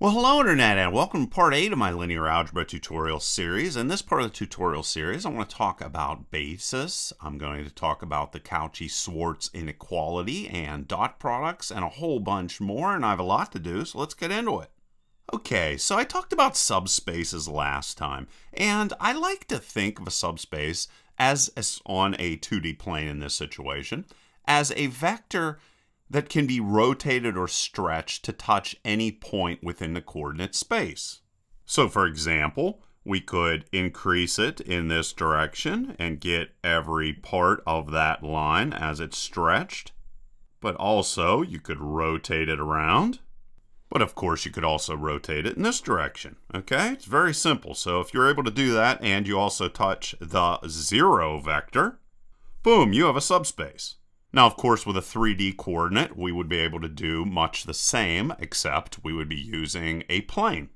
Well, hello Internet, and welcome to part 8 of my linear algebra tutorial series. In this part of the tutorial series, I want to talk about basis. I'm going to talk about the Cauchy-Swartz inequality and dot products and a whole bunch more, and I have a lot to do, so let's get into it. Okay, so I talked about subspaces last time, and I like to think of a subspace as, as on a 2D plane in this situation, as a vector that can be rotated or stretched to touch any point within the coordinate space. So for example, we could increase it in this direction and get every part of that line as it's stretched. But also you could rotate it around. But of course you could also rotate it in this direction, okay? It's very simple. So if you're able to do that and you also touch the zero vector, boom, you have a subspace. Now, of course, with a 3D coordinate, we would be able to do much the same, except we would be using a plane.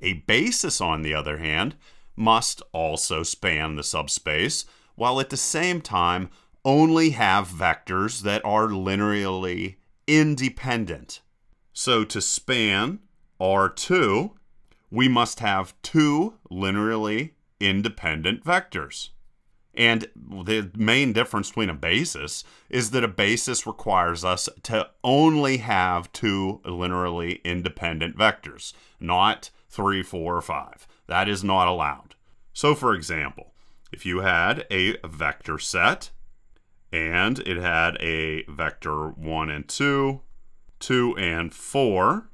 A basis, on the other hand, must also span the subspace, while at the same time only have vectors that are linearly independent. So to span R2, we must have two linearly independent vectors. And the main difference between a basis is that a basis requires us to only have two linearly independent vectors, not three, four, or five. That is not allowed. So for example, if you had a vector set and it had a vector one and two, two and four,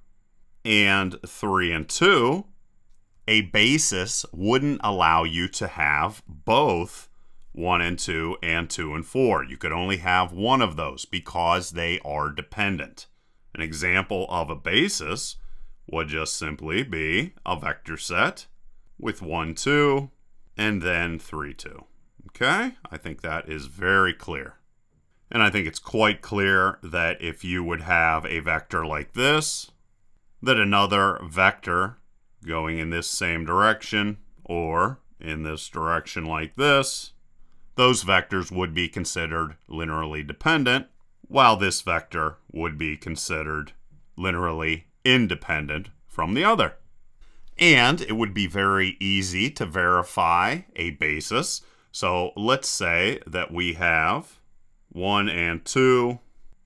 and three and two, a basis wouldn't allow you to have both 1 and 2, and 2 and 4. You could only have one of those because they are dependent. An example of a basis would just simply be a vector set with 1, 2, and then 3, 2. Okay? I think that is very clear. And I think it's quite clear that if you would have a vector like this, that another vector going in this same direction or in this direction like this those vectors would be considered linearly dependent, while this vector would be considered linearly independent from the other. And it would be very easy to verify a basis. So let's say that we have 1 and 2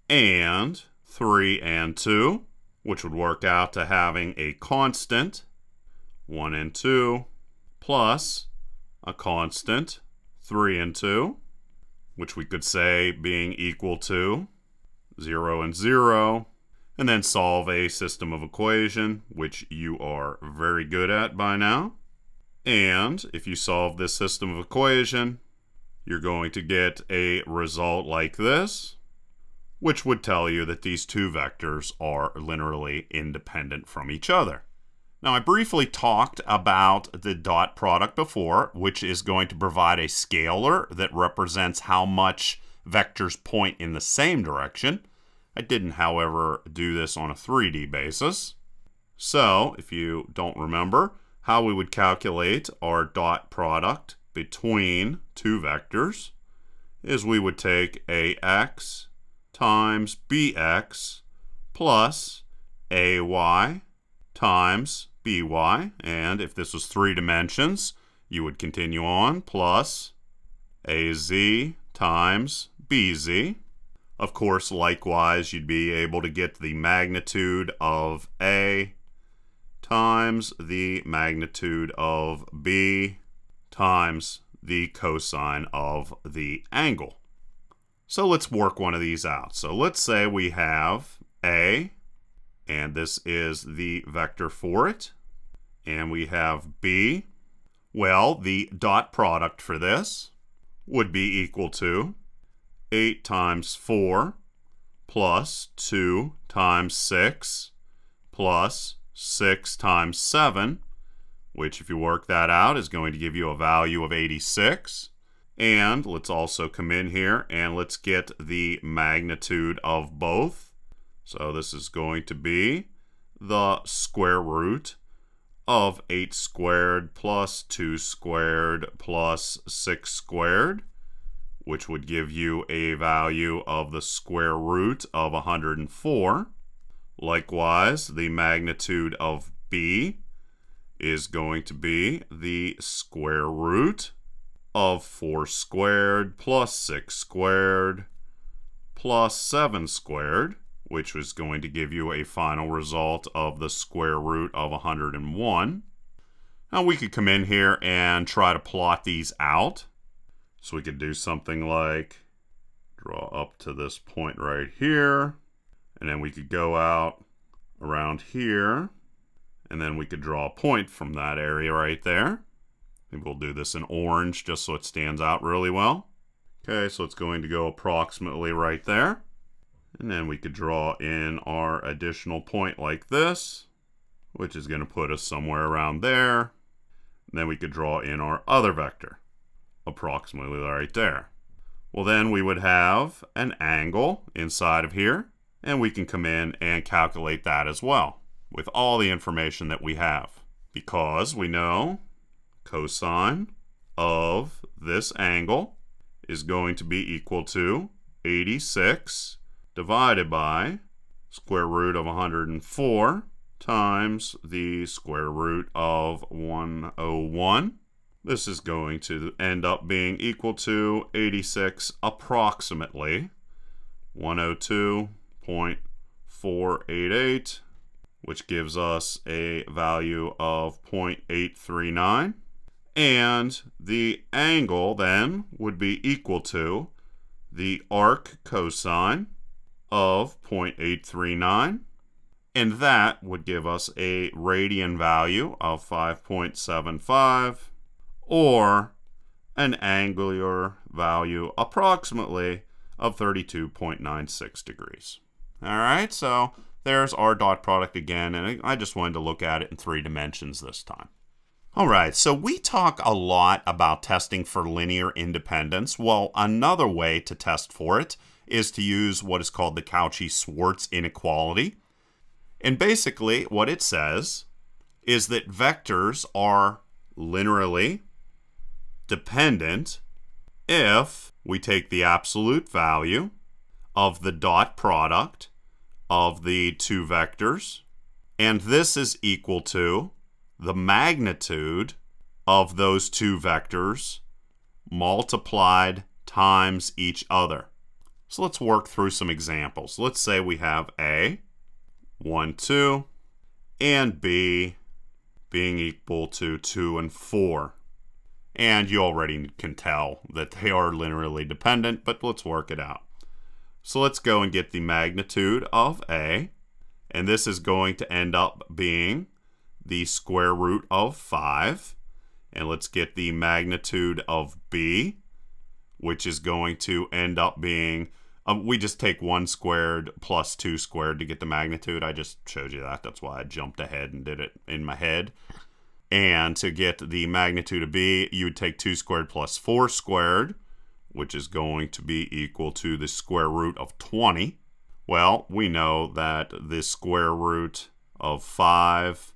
and 3 and 2, which would work out to having a constant 1 and 2 plus a constant 3 and 2, which we could say being equal to 0 and 0, and then solve a system of equation, which you are very good at by now. And if you solve this system of equation, you're going to get a result like this, which would tell you that these two vectors are linearly independent from each other. Now, I briefly talked about the dot product before, which is going to provide a scalar that represents how much vectors point in the same direction. I didn't, however, do this on a 3D basis. So, if you don't remember, how we would calculate our dot product between two vectors is we would take ax times bx plus ay times by, and if this was three dimensions, you would continue on, plus az times bz. Of course, likewise, you'd be able to get the magnitude of A times the magnitude of B times the cosine of the angle. So let's work one of these out. So let's say we have A, and this is the vector for it. And we have b. Well, the dot product for this would be equal to 8 times 4 plus 2 times 6 plus 6 times 7, which if you work that out is going to give you a value of 86. And let's also come in here and let's get the magnitude of both. So this is going to be the square root of 8 squared plus 2 squared plus 6 squared, which would give you a value of the square root of 104. Likewise, the magnitude of b is going to be the square root of 4 squared plus 6 squared plus 7 squared, which was going to give you a final result of the square root of 101. Now we could come in here and try to plot these out. So we could do something like draw up to this point right here. And then we could go out around here. And then we could draw a point from that area right there. Maybe we'll do this in orange just so it stands out really well. Okay, so it's going to go approximately right there. And then we could draw in our additional point like this, which is going to put us somewhere around there. And then we could draw in our other vector, approximately right there. Well, then we would have an angle inside of here, and we can come in and calculate that as well with all the information that we have because we know cosine of this angle is going to be equal to 86 divided by square root of 104 times the square root of 101. This is going to end up being equal to 86 approximately. 102.488, which gives us a value of 0.839. And the angle then would be equal to the arc cosine of 0.839, and that would give us a radian value of 5.75 or an angular value approximately of 32.96 degrees. All right, so there's our dot product again, and I just wanted to look at it in three dimensions this time. All right, so we talk a lot about testing for linear independence. Well, another way to test for it is to use what is called the cauchy swartz inequality. And basically what it says is that vectors are linearly dependent if we take the absolute value of the dot product of the two vectors, and this is equal to the magnitude of those two vectors multiplied times each other. So let's work through some examples. Let's say we have A, 1, 2, and B being equal to 2 and 4. And you already can tell that they are linearly dependent, but let's work it out. So let's go and get the magnitude of A, and this is going to end up being the square root of 5. And let's get the magnitude of B, which is going to end up being, um, we just take 1 squared plus 2 squared to get the magnitude. I just showed you that. That's why I jumped ahead and did it in my head. And to get the magnitude of B, you would take 2 squared plus 4 squared, which is going to be equal to the square root of 20. Well, we know that the square root of 5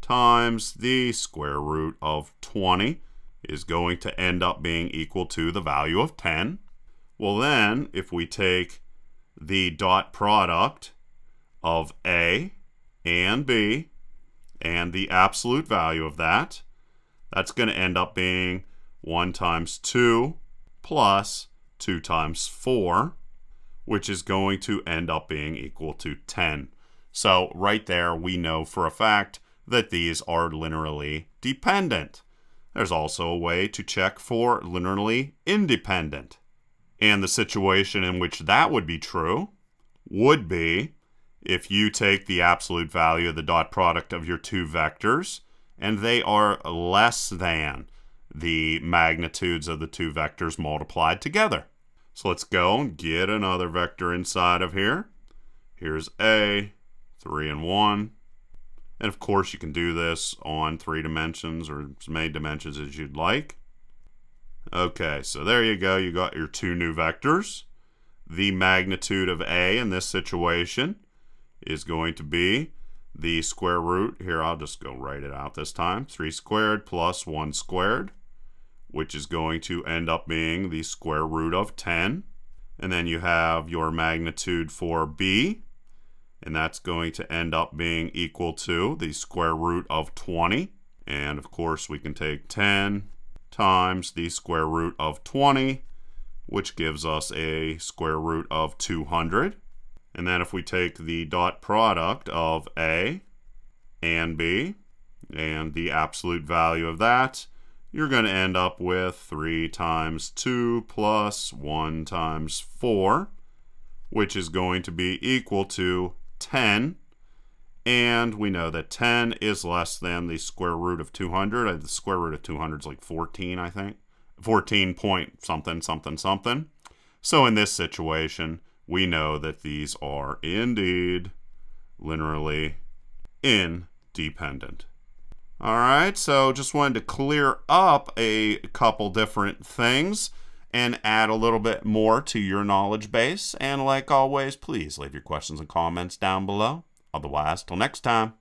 times the square root of 20 is going to end up being equal to the value of 10. Well then, if we take the dot product of A and B and the absolute value of that, that's going to end up being 1 times 2 plus 2 times 4, which is going to end up being equal to 10. So right there, we know for a fact that these are linearly dependent. There's also a way to check for linearly independent. And the situation in which that would be true would be if you take the absolute value of the dot product of your two vectors and they are less than the magnitudes of the two vectors multiplied together. So let's go and get another vector inside of here. Here's A, 3 and 1. And of course, you can do this on three dimensions or as many dimensions as you'd like. Okay, so there you go. You got your two new vectors. The magnitude of A in this situation is going to be the square root. Here, I'll just go write it out this time. 3 squared plus 1 squared, which is going to end up being the square root of 10. And then you have your magnitude for B, and that's going to end up being equal to the square root of 20. And of course, we can take 10 times the square root of 20, which gives us a square root of 200. And then if we take the dot product of A and B, and the absolute value of that, you're going to end up with 3 times 2 plus 1 times 4, which is going to be equal to 10. And we know that 10 is less than the square root of 200. Uh, the square root of 200 is like 14, I think. 14 point something, something, something. So in this situation, we know that these are indeed linearly independent. All right, so just wanted to clear up a couple different things and add a little bit more to your knowledge base. And like always, please leave your questions and comments down below. Otherwise, till next time.